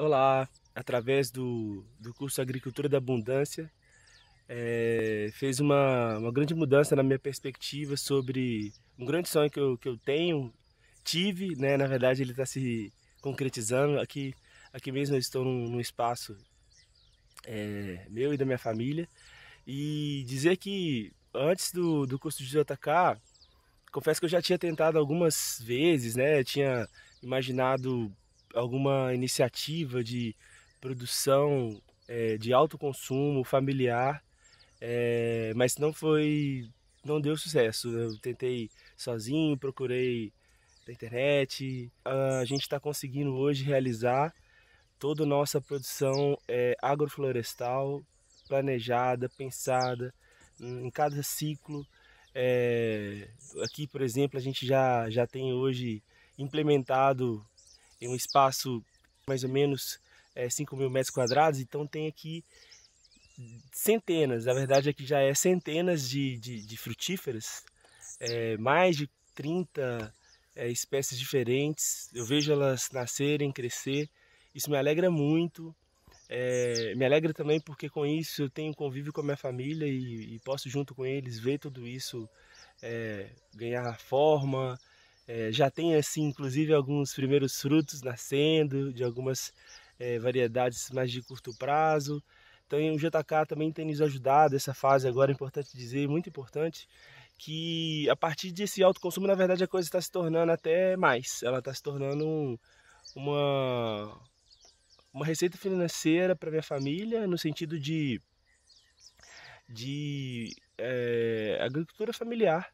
Olá, através do, do curso Agricultura da Abundância, é, fez uma, uma grande mudança na minha perspectiva sobre um grande sonho que eu, que eu tenho, tive, né? Na verdade, ele está se concretizando. Aqui, aqui mesmo eu estou num, num espaço é, meu e da minha família. E dizer que antes do, do curso de JK, confesso que eu já tinha tentado algumas vezes, né? tinha imaginado alguma iniciativa de produção é, de alto consumo familiar, é, mas não foi, não deu sucesso. Eu tentei sozinho, procurei na internet. A gente está conseguindo hoje realizar toda a nossa produção é, agroflorestal planejada, pensada hum, em cada ciclo. É, aqui, por exemplo, a gente já, já tem hoje implementado em um espaço mais ou menos é, eh, 5 mil metros quadrados, então tem aqui centenas, na verdade aqui é já é centenas de, de, de frutíferas, é, mais de 30 é, eh, espécies diferentes, eu vejo elas nascerem, crescer, isso me alegra muito, é, me alegra também porque com isso eu tenho convívio com a minha família e, e posso junto com eles ver tudo isso ganhar forma, é, já tem assim, inclusive, alguns primeiros frutos nascendo de algumas é, variedades mais de curto prazo. Então o JK também tem nos ajudado essa fase agora, é importante dizer, muito importante, que a partir desse alto consumo, na verdade, a coisa está se tornando até mais. Ela está se tornando um, uma, uma receita financeira para minha família, no sentido de, de é, agricultura familiar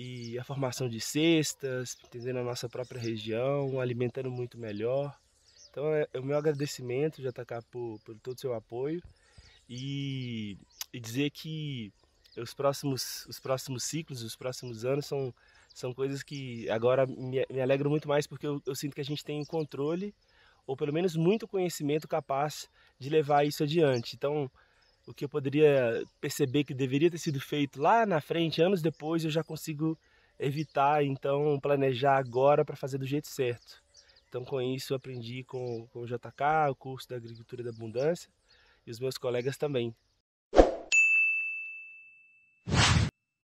e a formação de cestas, entendendo a nossa própria região, alimentando muito melhor. Então é, é o meu agradecimento, JK, por, por todo o seu apoio e, e dizer que os próximos, os próximos ciclos, os próximos anos são, são coisas que agora me, me alegram muito mais porque eu, eu sinto que a gente tem controle ou pelo menos muito conhecimento capaz de levar isso adiante. Então, o que eu poderia perceber que deveria ter sido feito lá na frente, anos depois, eu já consigo evitar, então, planejar agora para fazer do jeito certo. Então, com isso, aprendi com, com o JK, o curso da Agricultura da Abundância, e os meus colegas também.